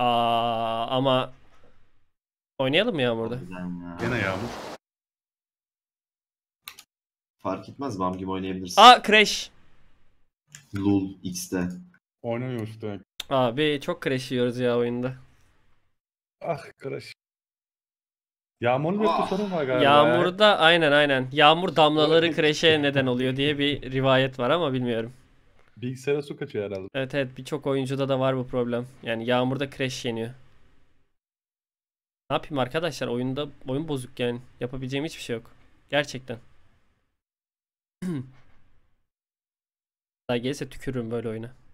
Aa, ama oynayalım mı Yağmur'da? Gene Yağmur. Fark etmez bam gibi oynayabilirsin. Aa Crash. Lul X'te. Oynamıyor işte. Abi çok crash yiyoruz ya oyunda. Ah crash. Yağmurun bir ah. sorun var galiba. Yağmurda aynen aynen. Yağmur damlaları crash'e neden oluyor diye bir rivayet var ama bilmiyorum. Bilgisayara su kaçıyor herhalde. Evet evet birçok oyuncuda da var bu problem. Yani yağmurda crash yeniyor. Ne yapayım arkadaşlar oyunda oyun bozuk yani. Yapabileceğim hiçbir şey yok. Gerçekten. Daha gelirse tükürürüm böyle oyuna.